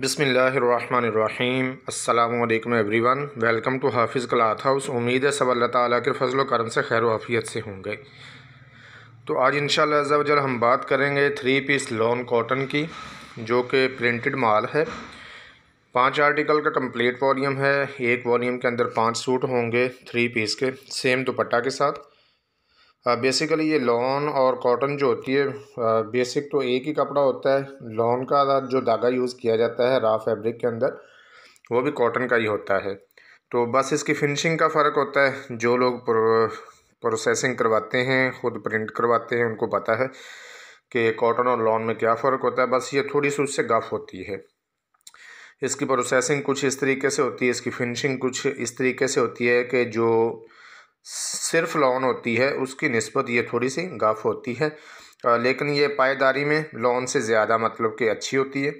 बिसमीम् अल्लाम every one welcome to हाफिज़ कलात house उम्मीद है सब अल्लाह ताली के फजल करम से खैर वाफ़ीत से होंगे तो आज इन शजल हम बात करेंगे थ्री पीस लॉन कॉटन की जो कि प्रिंटेड माल है पांच आर्टिकल का कंप्लीट वॉल्यूम है एक वॉल्यूम के अंदर पांच सूट होंगे थ्री पीस के सेम दुपट्टा के साथ बेसिकली ये लॉन और कॉटन जो होती है बेसिक तो एक ही कपड़ा होता है लॉन का जो धागा यूज़ किया जाता है रा फैब्रिक के अंदर वो भी कॉटन का ही होता है तो बस इसकी फिनिशिंग का फ़र्क होता है जो लोग प्रोसेसिंग करवाते हैं ख़ुद प्रिंट करवाते हैं उनको पता है कि कॉटन और लॉन में क्या फ़र्क होता है बस ये थोड़ी सी उससे गफ होती है इसकी प्रोसेसिंग कुछ इस तरीके से होती है इसकी फिनिशिंग कुछ इस तरीके से होती है कि जो सिर्फ लोन होती है उसकी नस्बत ये थोड़ी सी गफ़ होती है लेकिन ये पायदारी में लोन से ज़्यादा मतलब कि अच्छी होती है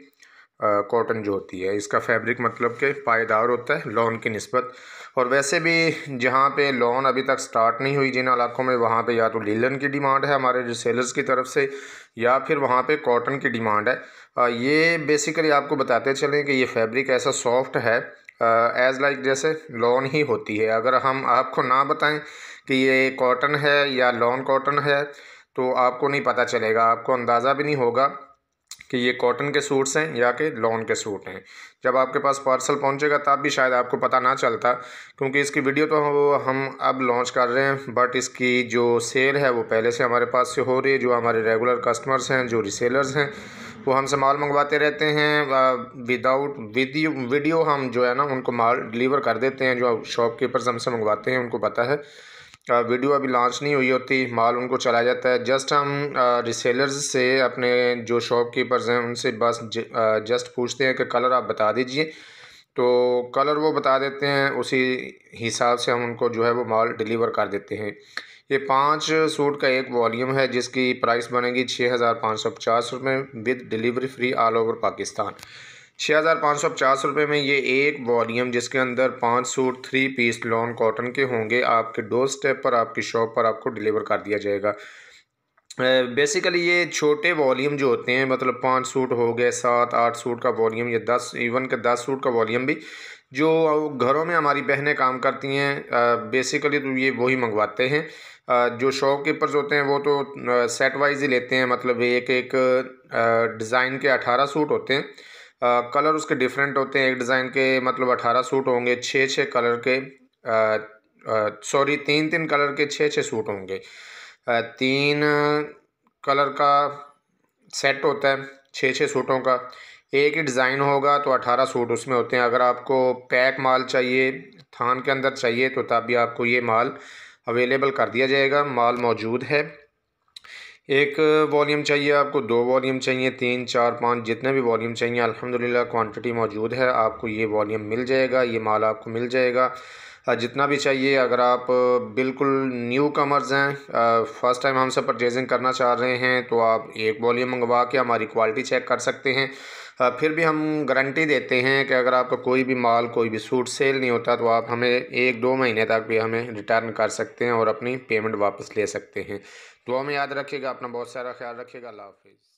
कॉटन जो होती है इसका फैब्रिक मतलब के पायदार होता है लोन की नस्बत और वैसे भी जहाँ पे लॉन अभी तक स्टार्ट नहीं हुई जिन इलाकों में वहाँ पे या तो लीलन की डिमांड है हमारे सेलर्स की तरफ से या फिर वहाँ पे कॉटन की डिमांड है ये बेसिकली आपको बताते चलें कि ये फैब्रिक ऐसा सॉफ्ट है एज़ लाइक जैसे लॉन ही होती है अगर हम आपको ना बताएं कि ये कॉटन है या लॉन कॉटन है तो आपको नहीं पता चलेगा आपको अंदाज़ा भी नहीं होगा कि ये कॉटन के सूट्स हैं या कि लॉन के सूट हैं जब आपके पास पार्सल पहुंचेगा तब भी शायद आपको पता ना चलता क्योंकि इसकी वीडियो तो हम अब लॉन्च कर रहे हैं बट इसकी जो सेल है वो पहले से हमारे पास से हो रही है जो हमारे रेगुलर कस्टमर्स हैं जो रिसेलर्स हैं वो हमसे माल मंगवाते रहते हैं विदाउट वीडियो वीडियो हम जो है ना उनको माल डिलीवर कर देते हैं जो शॉपकीपर्स हमसे मंगवाते हैं उनको पता है वीडियो अभी लॉन्च नहीं हुई होती माल उनको चलाया जाता है जस्ट हम रिसेलर्स से अपने जो शॉपकीपर्स हैं उनसे बस ज, आ, जस्ट पूछते हैं कि कलर आप बता दीजिए तो कलर वो बता देते हैं उसी हिसाब से हम उनको जो है वो माल डिलीवर कर देते हैं ये पाँच सूट का एक वॉल्यूम है जिसकी प्राइस बनेगी छः हज़ार पाँच सौ पचास रुपये with delivery free all over Pakistan छः हज़ार पाँच सौ पचास रुपये में ये एक वॉल्यूम जिसके अंदर पाँच suit three piece lawn cotton के होंगे आपके डोर स्टेप पर आपकी शॉप पर आपको डिलीवर कर दिया जाएगा बेसिकली ये छोटे वॉल्यूम जो होते हैं मतलब पाँच सूट हो गए सात आठ सूट का वॉल्यूम या दस इवन के दस सूट का वॉल्यूम भी जो घरों में हमारी बहनें काम करती हैं बेसिकली तो ये वही मंगवाते हैं जो शॉपकीपर्स कीपर्स होते हैं वो तो सेट वाइज ही लेते हैं मतलब एक एक डिज़ाइन के अठारह सूट होते हैं कलर उसके डिफरेंट होते हैं एक डिज़ाइन के मतलब अठारह सूट होंगे छः छः कलर के सॉरी तीन तीन कलर के छः छः सूट होंगे तीन कलर का सेट होता है छः छः सूटों का एक ही डिज़ाइन होगा तो अठारह सूट उसमें होते हैं अगर आपको पैक माल चाहिए थान के अंदर चाहिए तो तब भी आपको ये माल अवेलेबल कर दिया जाएगा माल मौजूद है एक वॉल्यूम चाहिए आपको दो वॉल्यूम चाहिए तीन चार पाँच जितने भी वॉल्यूम चाहिए अल्हम्दुलिल्लाह क्वांटिटी मौजूद है आपको ये वॉल्यूम मिल जाएगा ये माल आपको मिल जाएगा जितना भी चाहिए अगर आप बिल्कुल न्यू कमर्स हैं फ़र्स्ट टाइम हमसे परचेजिंग करना चाह रहे हैं तो आप एक वॉल्यूम मंगवा के हमारी क्वालिटी चेक कर सकते हैं फिर भी हम गारंटी देते हैं कि अगर आपका कोई भी माल कोई भी सूट सेल नहीं होता तो आप हमें एक दो महीने तक भी हमें रिटर्न कर सकते हैं और अपनी पेमेंट वापस ले सकते हैं तो हमें याद रखिएगा अपना बहुत सारा ख्याल रखिएगा अल्लाह हाफिज़